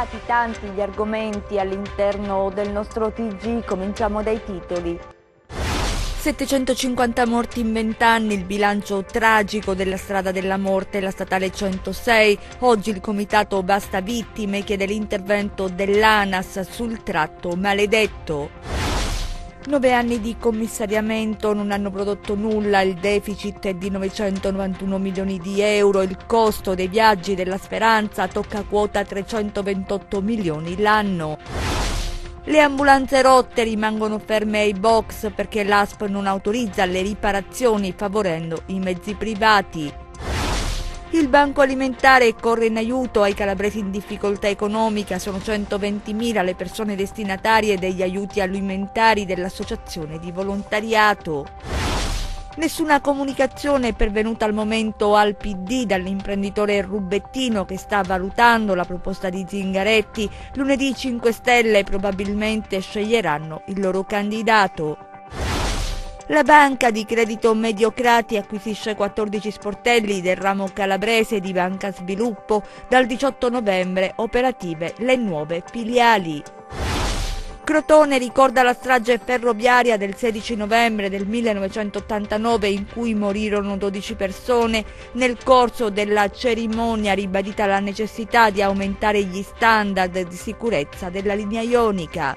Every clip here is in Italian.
arrivati tanti gli argomenti all'interno del nostro TG, cominciamo dai titoli. 750 morti in 20 anni, il bilancio tragico della strada della morte, la statale 106. Oggi il comitato Basta Vittime chiede l'intervento dell'ANAS sul tratto maledetto. Nove anni di commissariamento non hanno prodotto nulla, il deficit è di 991 milioni di euro, il costo dei viaggi della speranza tocca quota 328 milioni l'anno. Le ambulanze rotte rimangono ferme ai box perché l'ASP non autorizza le riparazioni favorendo i mezzi privati. Il Banco Alimentare corre in aiuto ai calabresi in difficoltà economica, sono 120.000 le persone destinatarie degli aiuti alimentari dell'associazione di volontariato. Nessuna comunicazione è pervenuta al momento al PD dall'imprenditore Rubettino che sta valutando la proposta di Zingaretti. Lunedì 5 Stelle probabilmente sceglieranno il loro candidato. La banca di credito Mediocrati acquisisce 14 sportelli del ramo calabrese di Banca Sviluppo. Dal 18 novembre operative le nuove filiali. Crotone ricorda la strage ferroviaria del 16 novembre del 1989 in cui morirono 12 persone. Nel corso della cerimonia ribadita la necessità di aumentare gli standard di sicurezza della linea ionica.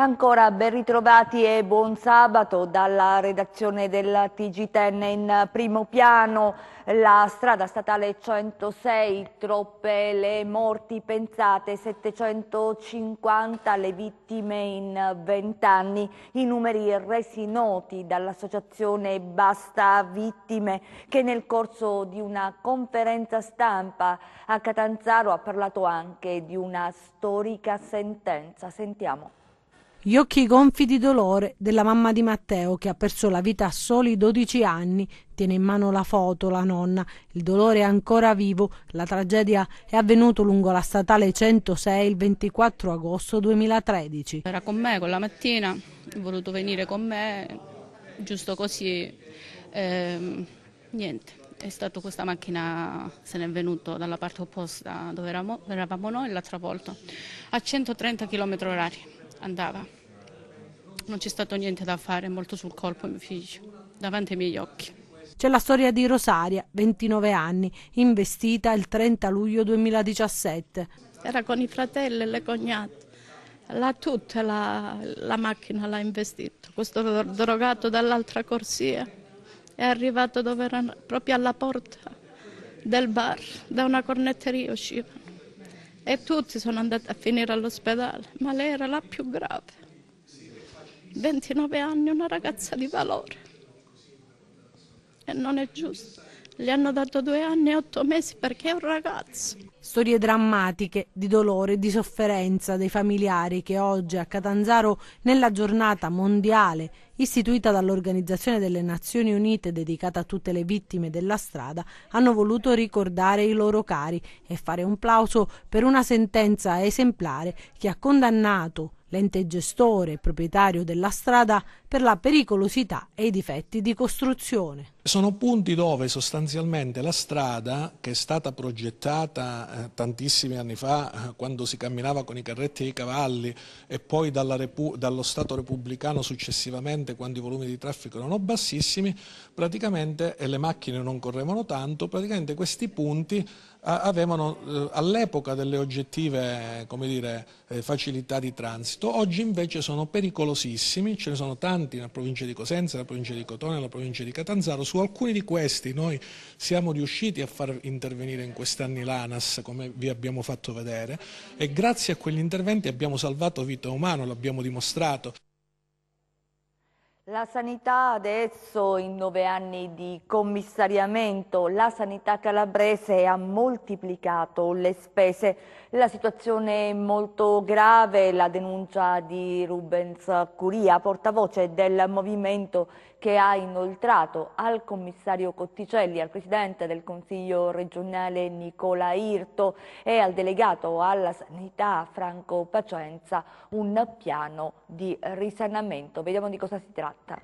Ancora ben ritrovati e buon sabato dalla redazione del TG10 in primo piano. La strada statale 106, troppe le morti pensate, 750 le vittime in 20 anni, i numeri resi noti dall'associazione Basta Vittime che nel corso di una conferenza stampa a Catanzaro ha parlato anche di una storica sentenza. Sentiamo. Gli occhi gonfi di dolore della mamma di Matteo, che ha perso la vita a soli 12 anni, tiene in mano la foto, la nonna, il dolore è ancora vivo, la tragedia è avvenuta lungo la statale 106 il 24 agosto 2013. Era con me quella mattina, è voluto venire con me, giusto così, ehm, niente, è stato questa macchina, se ne è venuto dalla parte opposta dove eravamo, noi e l'altra volta, a 130 km orari andava. Non c'è stato niente da fare, molto sul colpo mio figlio, davanti ai miei occhi. C'è la storia di Rosaria, 29 anni, investita il 30 luglio 2017. Era con i fratelli e le cognate. La tutta la, la macchina l'ha investita, questo drogato dall'altra corsia è arrivato dove erano, proprio alla porta del bar, da una cornetteria uscivano e tutti sono andati a finire all'ospedale, ma lei era la più grave. 29 anni, una ragazza di valore. E non è giusto. Gli hanno dato due anni e otto mesi perché è un ragazzo. Storie drammatiche di dolore e di sofferenza dei familiari che oggi a Catanzaro, nella giornata mondiale istituita dall'Organizzazione delle Nazioni Unite dedicata a tutte le vittime della strada, hanno voluto ricordare i loro cari e fare un plauso per una sentenza esemplare che ha condannato l'ente gestore e proprietario della strada per la pericolosità e i difetti di costruzione. Sono punti dove sostanzialmente la strada, che è stata progettata eh, tantissimi anni fa, eh, quando si camminava con i carretti e i cavalli e poi dallo Stato repubblicano successivamente, quando i volumi di traffico erano bassissimi, praticamente, e le macchine non correvano tanto, praticamente questi punti eh, avevano all'epoca delle oggettive dire, facilità di transito, oggi invece sono pericolosissimi, ce ne sono tanti importanti nella provincia di Cosenza, nella provincia di Cotone, nella provincia di Catanzaro. Su alcuni di questi noi siamo riusciti a far intervenire in questi anni l'ANAS, come vi abbiamo fatto vedere, e grazie a quegli interventi abbiamo salvato vita umana, l'abbiamo dimostrato. La sanità adesso, in nove anni di commissariamento, la sanità calabrese ha moltiplicato le spese. La situazione è molto grave, la denuncia di Rubens Curia, portavoce del Movimento che ha inoltrato al commissario Cotticelli, al presidente del Consiglio regionale Nicola Irto e al delegato alla sanità Franco Pacenza un piano di risanamento. Vediamo di cosa si tratta.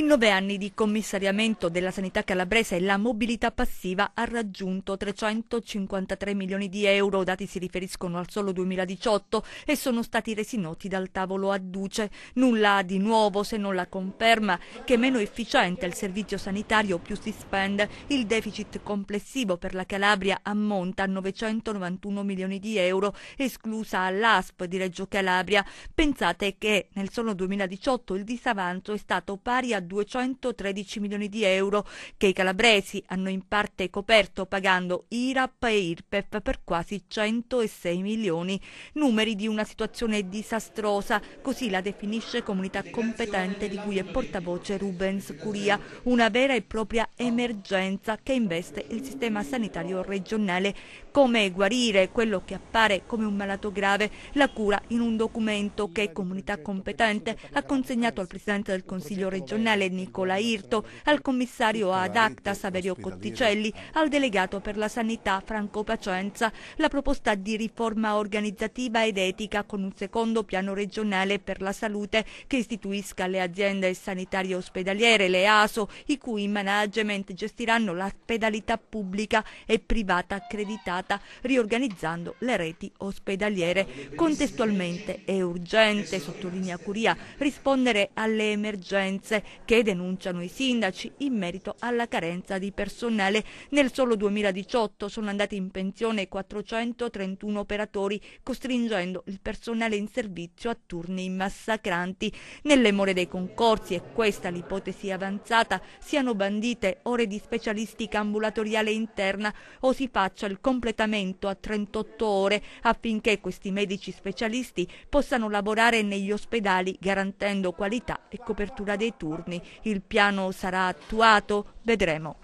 In nove anni di commissariamento della sanità calabrese la mobilità passiva ha raggiunto 353 milioni di euro, dati si riferiscono al solo 2018 e sono stati resi noti dal tavolo a Duce. Nulla di nuovo se non la conferma che meno efficiente il servizio sanitario più si spende. Il deficit complessivo per la Calabria ammonta a 991 milioni di euro, esclusa l'ASP di Reggio Calabria. Pensate che nel solo 2018 il disavanzo è stato pari a 213 milioni di euro che i calabresi hanno in parte coperto pagando IRAP e IRPEF per quasi 106 milioni, numeri di una situazione disastrosa, così la definisce comunità competente di cui è portavoce Rubens Curia, una vera e propria emergenza che investe il sistema sanitario regionale. Come guarire quello che appare come un malato grave? La cura in un documento che comunità competente ha consegnato al Presidente del Consiglio regionale Comunale Nicola Irto, al commissario ad acta Saverio Cotticelli, al delegato per la sanità Franco Pacenza, la proposta di riforma organizzativa ed etica con un secondo piano regionale per la salute che istituisca le aziende sanitarie ospedaliere, le ASO, i cui management gestiranno l'ospedalità pubblica e privata accreditata, riorganizzando le reti ospedaliere. Contestualmente è urgente, sottolinea Curia, rispondere alle emergenze che denunciano i sindaci in merito alla carenza di personale. Nel solo 2018 sono andati in pensione 431 operatori, costringendo il personale in servizio a turni massacranti. Nelle more dei concorsi, e questa l'ipotesi avanzata, siano bandite ore di specialistica ambulatoriale interna o si faccia il completamento a 38 ore affinché questi medici specialisti possano lavorare negli ospedali garantendo qualità e copertura dei turni il piano sarà attuato, vedremo.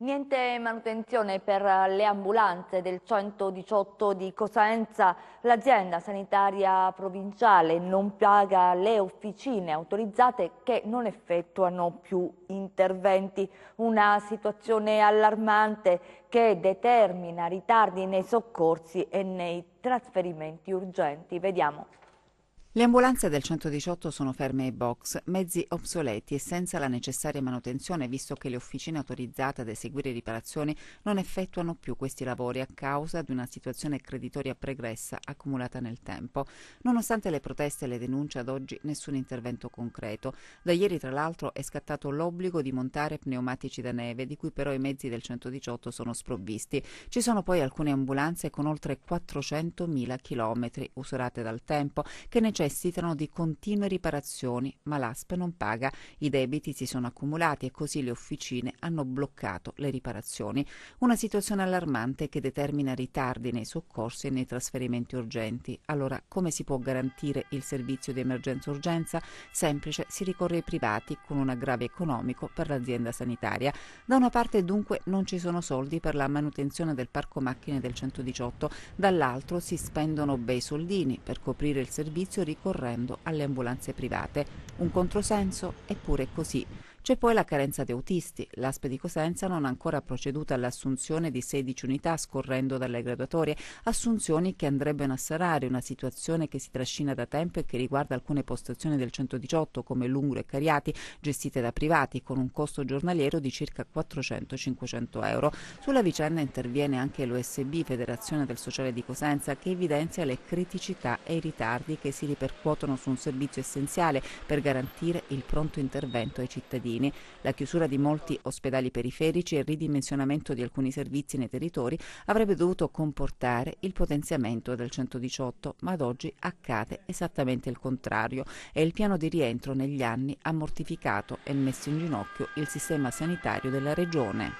Niente manutenzione per le ambulanze del 118 di Cosenza. L'azienda sanitaria provinciale non paga le officine autorizzate che non effettuano più interventi. Una situazione allarmante che determina ritardi nei soccorsi e nei trasferimenti urgenti. Vediamo. Le ambulanze del 118 sono ferme ai box, mezzi obsoleti e senza la necessaria manutenzione, visto che le officine autorizzate ad eseguire riparazioni non effettuano più questi lavori a causa di una situazione creditoria pregressa accumulata nel tempo. Nonostante le proteste e le denunce, ad oggi nessun intervento concreto. Da ieri, tra l'altro, è scattato l'obbligo di montare pneumatici da neve, di cui però i mezzi del 118 sono sprovvisti. Ci sono poi alcune ambulanze con oltre 400.000 km usurate dal tempo che necessitano necessitano di continue riparazioni, ma l'ASP non paga, i debiti si sono accumulati e così le officine hanno bloccato le riparazioni. Una situazione allarmante che determina ritardi nei soccorsi e nei trasferimenti urgenti. Allora, come si può garantire il servizio di emergenza-urgenza? Semplice, si ricorre ai privati con un aggravio economico per l'azienda sanitaria. Da una parte dunque non ci sono soldi per la manutenzione del parco macchine del 118, dall'altro si spendono bei soldini per coprire il servizio ricordando ricorrendo alle ambulanze private. Un controsenso, eppure così. C'è poi la carenza di autisti. L'Aspe di Cosenza non ha ancora proceduto all'assunzione di 16 unità scorrendo dalle graduatorie, assunzioni che andrebbero a serare una situazione che si trascina da tempo e che riguarda alcune postazioni del 118 come Lungro e Cariati, gestite da privati con un costo giornaliero di circa 400-500 euro. Sulla vicenda interviene anche l'OSB, Federazione del Sociale di Cosenza, che evidenzia le criticità e i ritardi che si ripercuotono su un servizio essenziale per garantire il pronto intervento ai cittadini cittadini, la chiusura di molti ospedali periferici e il ridimensionamento di alcuni servizi nei territori avrebbe dovuto comportare il potenziamento del 118, ma ad oggi accade esattamente il contrario e il piano di rientro negli anni ha mortificato e messo in ginocchio il sistema sanitario della regione.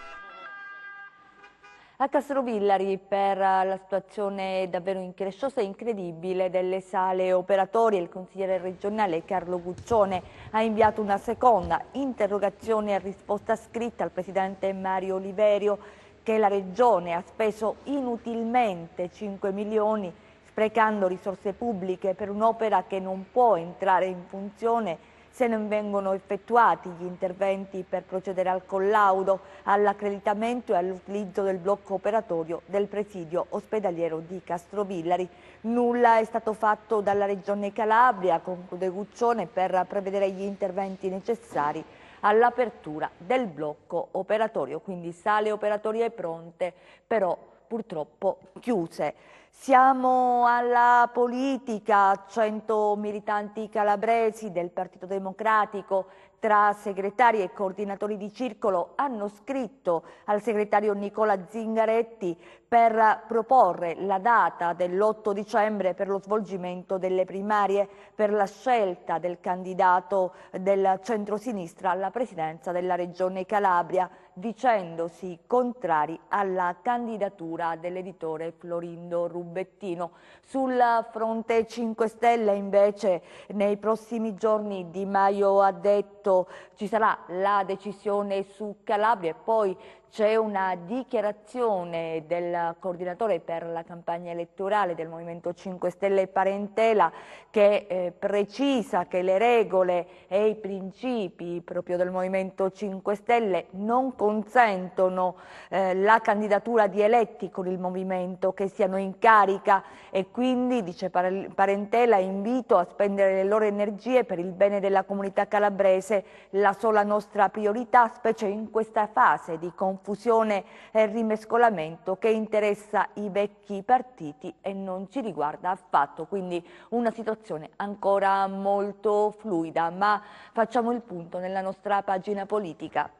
A Castrovillari per la situazione davvero incresciosa e incredibile delle sale operatorie, il consigliere regionale Carlo Guccione ha inviato una seconda interrogazione a risposta scritta al presidente Mario Oliverio che la regione ha speso inutilmente 5 milioni sprecando risorse pubbliche per un'opera che non può entrare in funzione se non vengono effettuati gli interventi per procedere al collaudo, all'accreditamento e all'utilizzo del blocco operatorio del presidio ospedaliero di Castrovillari, nulla è stato fatto dalla Regione Calabria, conclude Guccione, per prevedere gli interventi necessari all'apertura del blocco operatorio, quindi sale operatorie pronte, però purtroppo chiuse. Siamo alla politica, 100 militanti calabresi del Partito Democratico tra segretari e coordinatori di circolo hanno scritto al segretario Nicola Zingaretti per proporre la data dell'8 dicembre per lo svolgimento delle primarie per la scelta del candidato del centrosinistra alla presidenza della regione Calabria dicendosi contrari alla candidatura dell'editore Florindo Rubettino. Sul fronte 5 Stelle invece nei prossimi giorni Di Maio ha detto ci sarà la decisione su Calabria e poi c'è una dichiarazione del coordinatore per la campagna elettorale del Movimento 5 Stelle e Parentela che eh, precisa che le regole e i principi proprio del Movimento 5 Stelle non consentono eh, la candidatura di eletti con il Movimento che siano in carica e quindi, dice Parentela, invito a spendere le loro energie per il bene della comunità calabrese, la sola nostra priorità, specie in questa fase di confronto confusione e rimescolamento che interessa i vecchi partiti e non ci riguarda affatto, quindi una situazione ancora molto fluida, ma facciamo il punto nella nostra pagina politica.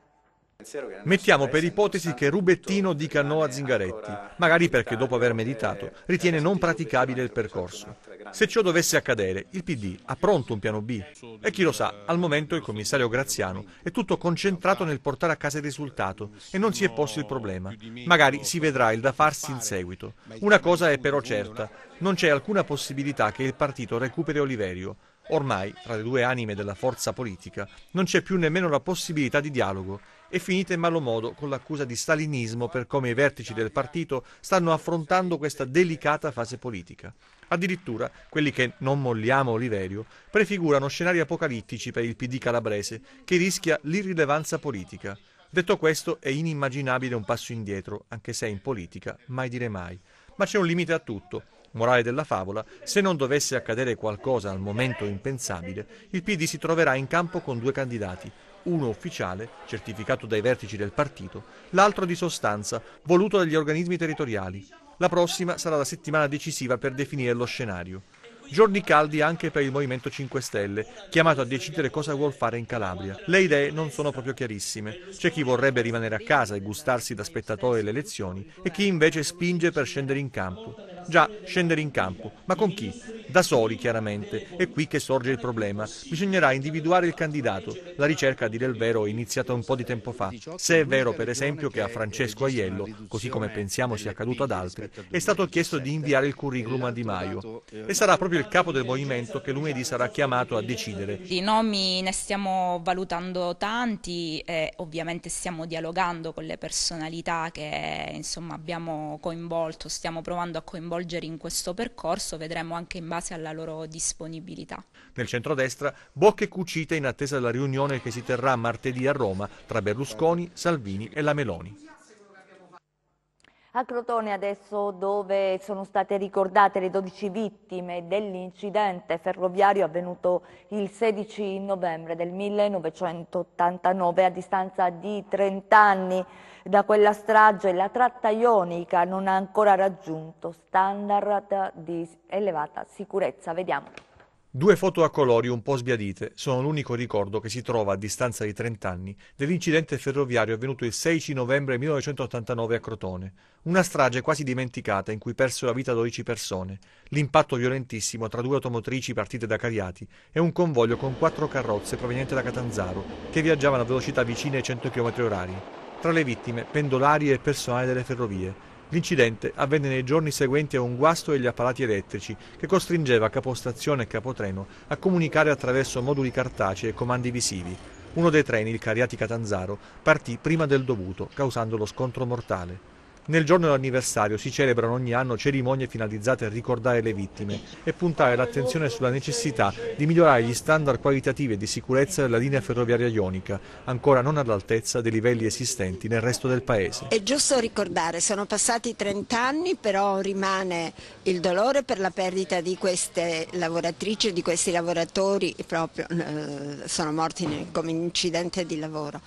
Mettiamo per ipotesi che Rubettino dica no a Zingaretti, magari perché dopo aver meditato ritiene non praticabile il percorso. Se ciò dovesse accadere, il PD ha pronto un piano B e chi lo sa, al momento il commissario Graziano è tutto concentrato nel portare a casa il risultato e non si è posto il problema. Magari si vedrà il da farsi in seguito. Una cosa è però certa, non c'è alcuna possibilità che il partito recuperi Oliverio. Ormai, tra le due anime della forza politica, non c'è più nemmeno la possibilità di dialogo e finita in malo modo con l'accusa di stalinismo per come i vertici del partito stanno affrontando questa delicata fase politica. Addirittura quelli che non molliamo Oliverio prefigurano scenari apocalittici per il PD calabrese che rischia l'irrilevanza politica. Detto questo è inimmaginabile un passo indietro, anche se in politica mai dire mai. Ma c'è un limite a tutto. Morale della favola, se non dovesse accadere qualcosa al momento impensabile, il PD si troverà in campo con due candidati, uno ufficiale, certificato dai vertici del partito, l'altro di sostanza, voluto dagli organismi territoriali. La prossima sarà la settimana decisiva per definire lo scenario. Giorni caldi anche per il Movimento 5 Stelle, chiamato a decidere cosa vuol fare in Calabria. Le idee non sono proprio chiarissime. C'è chi vorrebbe rimanere a casa e gustarsi da spettatore le elezioni e chi invece spinge per scendere in campo. Già, scendere in campo, ma con chi? Da soli, chiaramente. È qui che sorge il problema. Bisognerà individuare il candidato. La ricerca, a dire il vero, è iniziata un po' di tempo fa. Se è vero, per esempio, che a Francesco Aiello, così come pensiamo sia accaduto ad altri, è stato chiesto di inviare il curriculum a Di Maio. E sarà proprio proprio il capo del movimento che lunedì sarà chiamato a decidere. Di nomi ne stiamo valutando tanti e ovviamente stiamo dialogando con le personalità che insomma, abbiamo coinvolto, stiamo provando a coinvolgere in questo percorso, vedremo anche in base alla loro disponibilità. Nel centrodestra bocche cucite in attesa della riunione che si terrà martedì a Roma tra Berlusconi, Salvini e la Meloni. A Crotone adesso dove sono state ricordate le 12 vittime dell'incidente ferroviario avvenuto il 16 novembre del 1989 a distanza di 30 anni da quella strage la tratta ionica non ha ancora raggiunto standard di elevata sicurezza. Vediamo. Due foto a colori un po' sbiadite sono l'unico ricordo che si trova a distanza di 30 anni dell'incidente ferroviario avvenuto il 16 novembre 1989 a Crotone, una strage quasi dimenticata in cui persero la vita 12 persone, l'impatto violentissimo tra due automotrici partite da Cariati e un convoglio con quattro carrozze proveniente da Catanzaro che viaggiavano a velocità vicine ai 100 km orari. tra le vittime pendolari e personale delle ferrovie, L'incidente avvenne nei giorni seguenti a un guasto degli apparati elettrici che costringeva capostazione e capotreno a comunicare attraverso moduli cartacei e comandi visivi. Uno dei treni, il Cariati Catanzaro, partì prima del dovuto, causando lo scontro mortale. Nel giorno dell'anniversario si celebrano ogni anno cerimonie finalizzate a ricordare le vittime e puntare l'attenzione sulla necessità di migliorare gli standard qualitativi e di sicurezza della linea ferroviaria ionica, ancora non all'altezza dei livelli esistenti nel resto del Paese. È giusto ricordare, sono passati 30 anni, però rimane il dolore per la perdita di queste lavoratrici, di questi lavoratori, proprio eh, sono morti come incidente di lavoro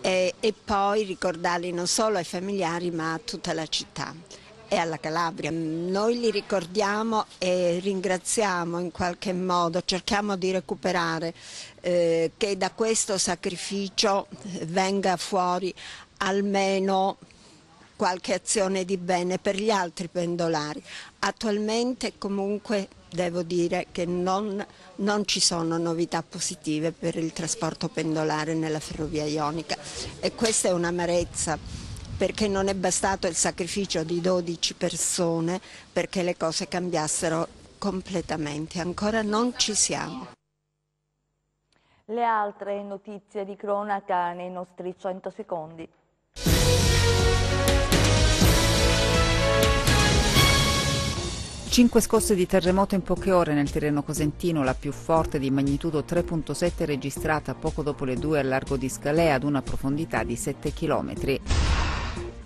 e, e poi ricordarli non solo ai familiari ma a tutta la città e alla Calabria. Noi li ricordiamo e ringraziamo in qualche modo, cerchiamo di recuperare eh, che da questo sacrificio eh, venga fuori almeno qualche azione di bene per gli altri pendolari. Attualmente comunque devo dire che non, non, ci sono novità positive per il trasporto pendolare nella ferrovia ionica e questa è un'amarezza perché non è bastato il sacrificio di 12 persone perché le cose cambiassero completamente, ancora non ci siamo. Le altre notizie di cronaca nei nostri 100 secondi. Cinque scosse di terremoto in poche ore nel terreno Cosentino, la più forte di magnitudo 3.7 registrata poco dopo le due al largo di Scalea ad una profondità di 7 km.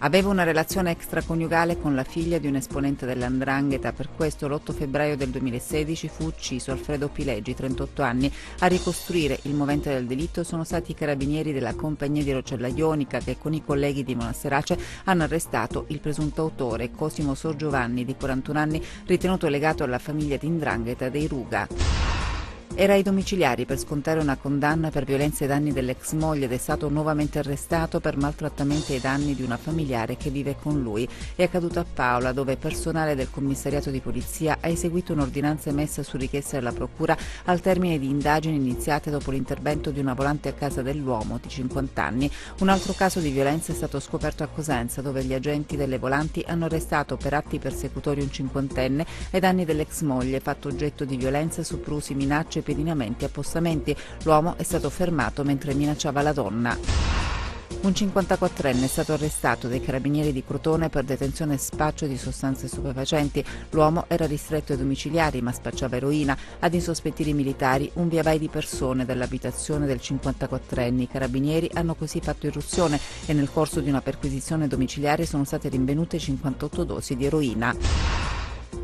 Aveva una relazione extraconiugale con la figlia di un esponente dell'Andrangheta, per questo l'8 febbraio del 2016 fu ucciso Alfredo Pileggi, 38 anni. A ricostruire il movente del delitto sono stati i carabinieri della compagnia di Rocella Ionica che con i colleghi di Monasterace hanno arrestato il presunto autore Cosimo Sorgiovanni, di 41 anni, ritenuto legato alla famiglia di Indrangheta dei Ruga. Era ai domiciliari per scontare una condanna per violenze ai danni dell'ex moglie ed è stato nuovamente arrestato per maltrattamenti ai danni di una familiare che vive con lui. È accaduto a Paola dove personale del commissariato di polizia ha eseguito un'ordinanza emessa su richiesta della procura al termine di indagini iniziate dopo l'intervento di una volante a casa dell'uomo di 50 anni. Un altro caso di violenza è stato scoperto a Cosenza dove gli agenti delle volanti hanno arrestato per atti persecutori un cinquantenne ai danni dell'ex moglie fatto oggetto di violenza, soprusi, minacce effettuati pedinamenti e appostamenti. L'uomo è stato fermato mentre minacciava la donna. Un 54enne è stato arrestato dai carabinieri di Crotone per detenzione e spaccio di sostanze stupefacenti. L'uomo era ristretto ai domiciliari ma spacciava eroina. Ad insospettire i militari, un via vai di persone dall'abitazione del 54enne. I carabinieri hanno così fatto irruzione e nel corso di una perquisizione domiciliare sono state rinvenute 58 dosi di eroina.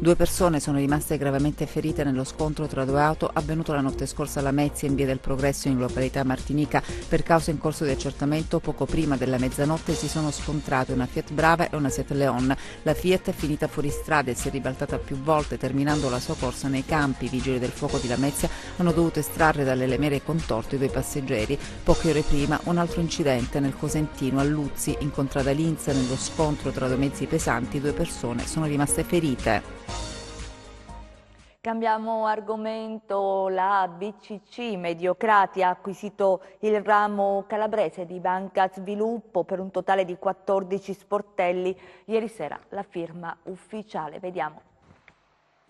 Due persone sono rimaste gravemente ferite nello scontro tra due auto avvenuto la notte scorsa alla Mezia in via del Progresso in località Martinica. Per causa in corso di accertamento, poco prima della mezzanotte si sono scontrate una Fiat Brava e una Fiat Leon. La Fiat è finita fuori strada e si è ribaltata più volte, terminando la sua corsa nei campi. I vigili del fuoco di Lamezia hanno dovuto estrarre dalle lemere contorte i due passeggeri. Poche ore prima un altro incidente nel Cosentino a Luzzi, incontrata Linza, nello scontro tra due mezzi pesanti, due persone sono rimaste ferite. Cambiamo argomento, la BCC Mediocrati ha acquisito il ramo calabrese di Banca Sviluppo per un totale di 14 sportelli. Ieri sera la firma ufficiale, vediamo.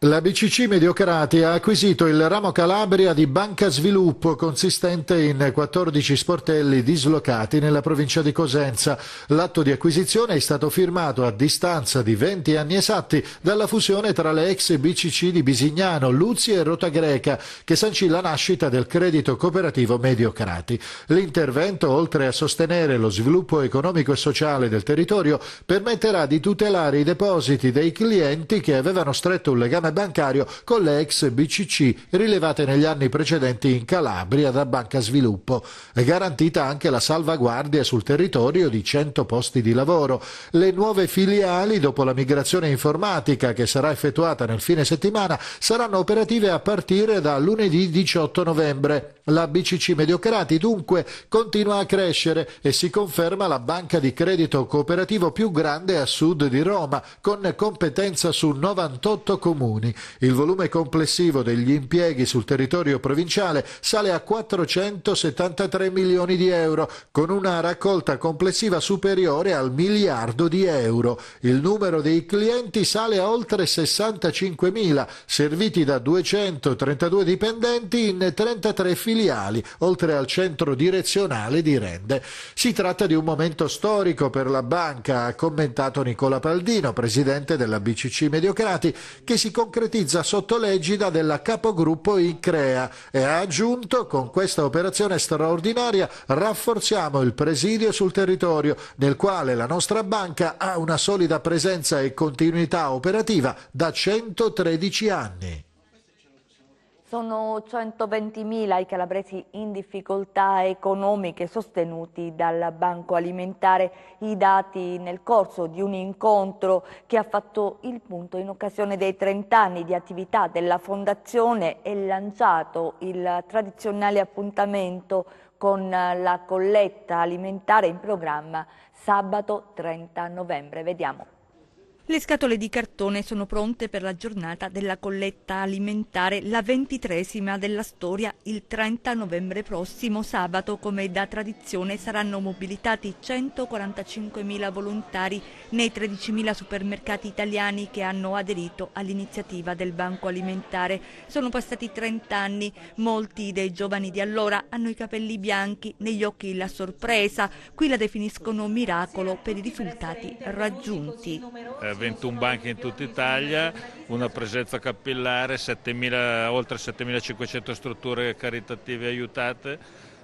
La BCC Mediocrati ha acquisito il ramo Calabria di Banca Sviluppo consistente in 14 sportelli dislocati nella provincia di Cosenza. L'atto di acquisizione è stato firmato a distanza di 20 anni esatti dalla fusione tra le ex BCC di Bisignano, Luzzi e Rota Greca che sancì la nascita del credito cooperativo Mediocrati. L'intervento, oltre a sostenere lo sviluppo economico e sociale del territorio, permetterà di tutelare i depositi dei clienti che avevano stretto un legame bancario con le ex BCC rilevate negli anni precedenti in Calabria da Banca Sviluppo. È garantita anche la salvaguardia sul territorio di 100 posti di lavoro. Le nuove filiali, dopo la migrazione informatica che sarà effettuata nel fine settimana, saranno operative a partire da lunedì 18 novembre. La BCC Mediocrati dunque continua a crescere e si conferma la banca di credito cooperativo più grande a sud di Roma, con competenza su 98 comuni comuni. Il volume complessivo degli impieghi sul territorio provinciale sale a 473 milioni di euro, con una raccolta complessiva superiore al miliardo di euro. Il numero dei clienti sale a oltre 65 mila, serviti da 232 dipendenti in 33 filiali, oltre al centro direzionale di Rende. Si tratta di un momento storico per la banca, ha commentato Nicola Paldino, presidente della BCC Mediocrati, che si conclude concretizza sotto l'egida della capogruppo ICREA e ha aggiunto con questa operazione straordinaria rafforziamo il presidio sul territorio nel quale la nostra banca ha una solida presenza e continuità operativa da 113 anni. Sono 120.000 i calabresi in difficoltà economiche sostenuti dal Banco Alimentare, i dati nel corso di un incontro che ha fatto il punto in occasione dei 30 anni di attività della Fondazione e lanciato il tradizionale appuntamento con la colletta alimentare in programma sabato 30 novembre. Vediamo. Le scatole di cartone sono pronte per la giornata della colletta alimentare, la ventitresima della storia. Il 30 novembre prossimo, sabato, come da tradizione, saranno mobilitati 145.000 volontari nei 13.000 supermercati italiani che hanno aderito all'iniziativa del Banco Alimentare. Sono passati 30 anni, molti dei giovani di allora hanno i capelli bianchi, negli occhi la sorpresa. Qui la definiscono miracolo per i risultati raggiunti. Eh, 21 banche in tutta Italia, una presenza capillare, 7.000, oltre 7.500 strutture caritative aiutate,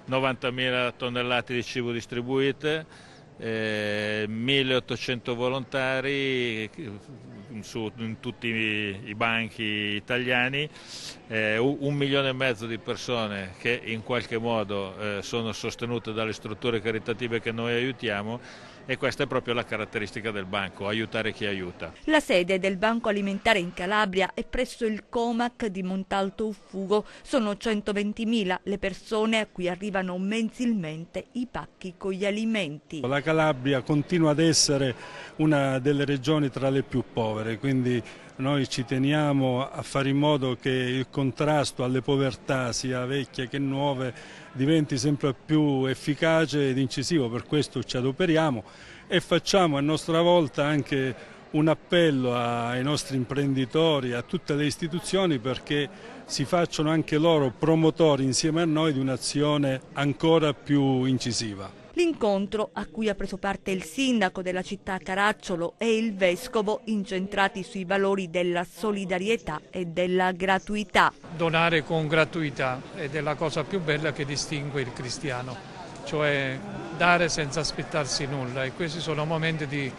90.000 tonnellate di cibo distribuite, eh, 1.800 volontari eh, su, in tutti i, i banchi italiani, eh, un milione e mezzo di persone che in qualche modo eh, sono sostenute dalle strutture caritative che noi aiutiamo e questa è proprio la caratteristica del banco, aiutare chi aiuta. La sede del Banco Alimentare in Calabria è presso il Comac di Montalto Uffugo. Sono 120.000 le persone a cui arrivano mensilmente i pacchi con gli alimenti. La Calabria continua ad essere una delle regioni tra le più povere, quindi noi ci teniamo a fare in modo che il contrasto alle povertà, sia vecchie che nuove, diventi sempre più efficace ed incisivo, per questo ci adoperiamo e facciamo a nostra volta anche un appello ai nostri imprenditori, a tutte le istituzioni perché si facciano anche loro promotori insieme a noi di un'azione ancora più incisiva. L'incontro, a cui ha preso parte il sindaco della città Caracciolo e il vescovo, incentrati sui valori della solidarietà e della gratuità. Donare con gratuità è la cosa più bella che distingue il cristiano, cioè dare senza aspettarsi nulla e questi sono momenti di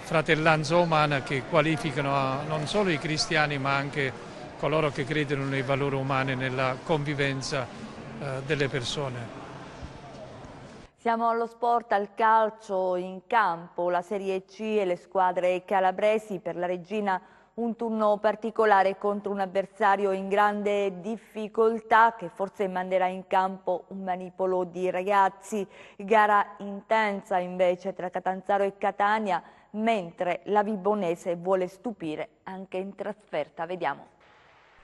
fratellanza umana che qualificano ah, non solo i cristiani ma anche coloro che credono nei valori umani, nella convivenza eh, delle persone. Siamo allo sport, al calcio in campo, la Serie C e le squadre calabresi per la Regina un turno particolare contro un avversario in grande difficoltà che forse manderà in campo un manipolo di ragazzi. Gara intensa invece tra Catanzaro e Catania, mentre la Vibonese vuole stupire anche in trasferta. Vediamo.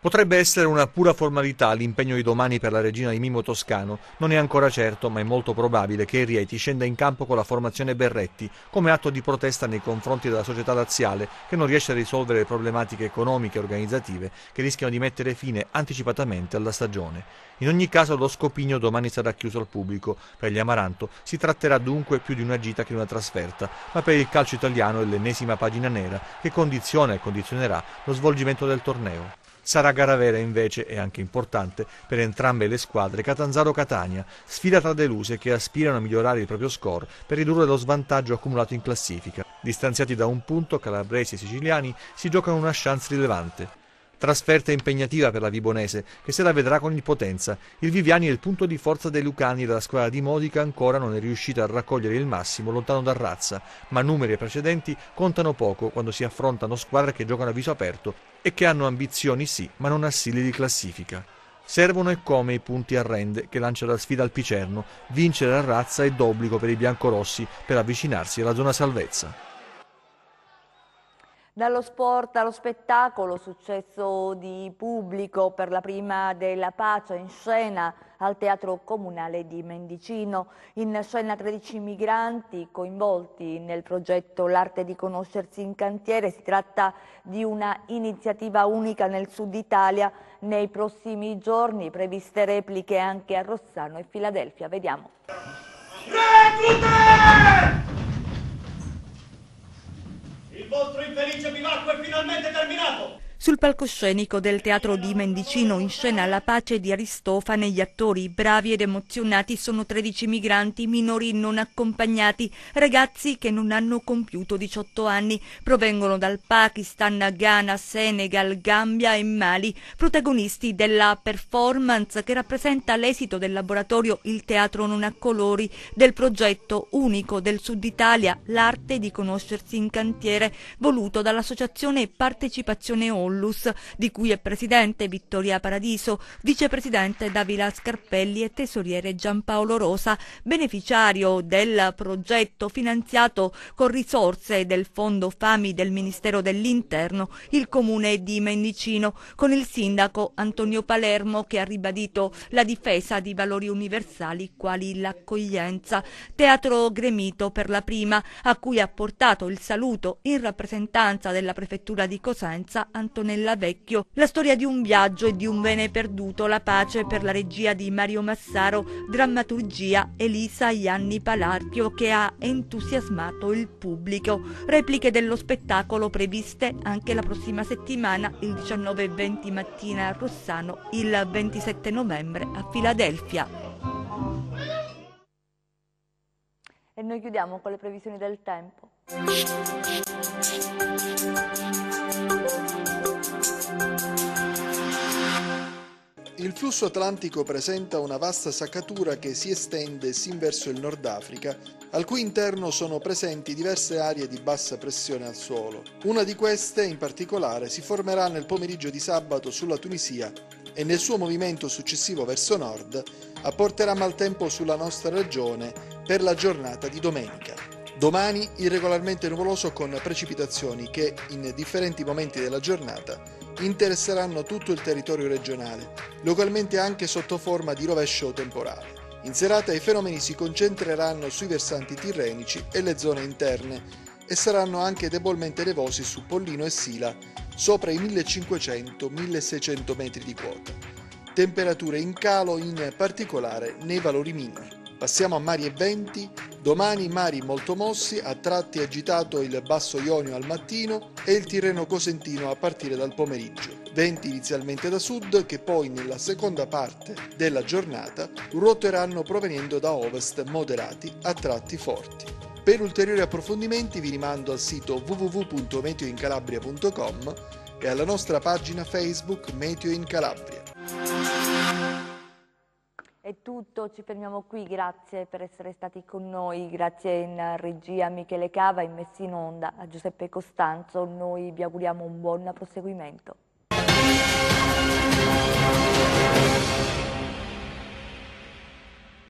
Potrebbe essere una pura formalità l'impegno di domani per la regina di Mimo Toscano, non è ancora certo, ma è molto probabile che Rieti scenda in campo con la formazione Berretti, come atto di protesta nei confronti della società laziale che non riesce a risolvere le problematiche economiche e organizzative che rischiano di mettere fine anticipatamente alla stagione. In ogni caso lo Scopigno domani sarà chiuso al pubblico, per gli Amaranto si tratterà dunque più di una gita che di una trasferta, ma per il calcio italiano è l'ennesima pagina nera che condiziona e condizionerà lo svolgimento del torneo. Sarà gara vera invece e anche importante per entrambe le squadre Catanzaro-Catania, sfida tra deluse che aspirano a migliorare il proprio score per ridurre lo svantaggio accumulato in classifica. Distanziati da un punto, calabresi e siciliani si giocano una chance rilevante. Trasferta impegnativa per la Vibonese, che se la vedrà con il Potenza. Il Viviani è il punto di forza dei Lucani della squadra di Modica ancora non è riuscita a raccogliere il massimo lontano da razza, ma numeri precedenti contano poco quando si affrontano squadre che giocano a viso aperto e che hanno ambizioni sì, ma non assili di classifica. Servono e come i punti a Rende che lancia la sfida al Picerno, vincere a razza è d'obbligo per i biancorossi per avvicinarsi alla zona salvezza. Dallo sport allo spettacolo, successo di pubblico per la prima della Pace in scena al Teatro Comunale di Mendicino. In scena 13 migranti coinvolti nel progetto L'arte di conoscersi in cantiere. Si tratta di una iniziativa unica nel sud Italia. Nei prossimi giorni previste repliche anche a Rossano e Filadelfia. Vediamo. Reclute! vostro infelice bivacco è finalmente terminato! Sul palcoscenico del Teatro di Mendicino, in scena La pace di Aristofane, gli attori bravi ed emozionati sono 13 migranti, minori non accompagnati, ragazzi che non hanno compiuto 18 anni. Provengono dal Pakistan, Ghana, Senegal, Gambia e Mali, protagonisti della performance che rappresenta l'esito del laboratorio Il Teatro non ha colori, del progetto unico del Sud Italia, l'arte di conoscersi in cantiere, voluto dall'associazione Partecipazione Olo Onlus, di cui è presidente Vittoria Paradiso, vicepresidente Davila Scarpelli e tesoriere Giampaolo Rosa, beneficiario del progetto finanziato con risorse del Fondo Fami del Ministero dell'Interno, il comune di Mendicino, con il sindaco Antonio Palermo che ha ribadito la difesa di valori universali quali l'accoglienza. Teatro gremito per la prima, a cui ha portato il saluto in rappresentanza della prefettura di Cosenza Antonio Alberto Nellavecchio, la storia di un viaggio e di un bene perduto, la pace per la regia di Mario Massaro, drammaturgia Elisa Ianni Palarchio che ha entusiasmato il pubblico. Repliche dello spettacolo previste anche la prossima settimana, il 19 e 20 mattina a Rossano, il 27 novembre a Filadelfia. E noi chiudiamo con le previsioni del tempo. Il flusso atlantico presenta una vasta saccatura che si estende sin verso il Nord Africa, al cui interno sono presenti diverse aree di bassa pressione al suolo. Una di queste, in particolare, si formerà nel pomeriggio di sabato sulla Tunisia e nel suo movimento successivo verso nord apporterà maltempo sulla nostra regione per la giornata di domenica. Domani irregolarmente nuvoloso con precipitazioni che in differenti momenti della giornata interesseranno tutto il territorio regionale, localmente anche sotto forma di rovescio temporale. In serata i fenomeni si concentreranno sui versanti tirrenici e le zone interne e saranno anche debolmente nevosi su Pollino e Sila, sopra i 1500-1600 metri di quota. Temperature in calo in particolare nei valori minimi. Passiamo a mari e venti, Domani mari molto mossi, a tratti agitato il Basso Ionio al mattino e il Tirreno Cosentino a partire dal pomeriggio. Venti inizialmente da sud che poi nella seconda parte della giornata ruoteranno provenendo da ovest moderati a tratti forti. Per ulteriori approfondimenti vi rimando al sito www.meteoincalabria.com e alla nostra pagina Facebook Meteo in Calabria. È tutto, ci fermiamo qui, grazie per essere stati con noi, grazie in regia a Michele Cava, in messa in onda a Giuseppe Costanzo, noi vi auguriamo un buon proseguimento.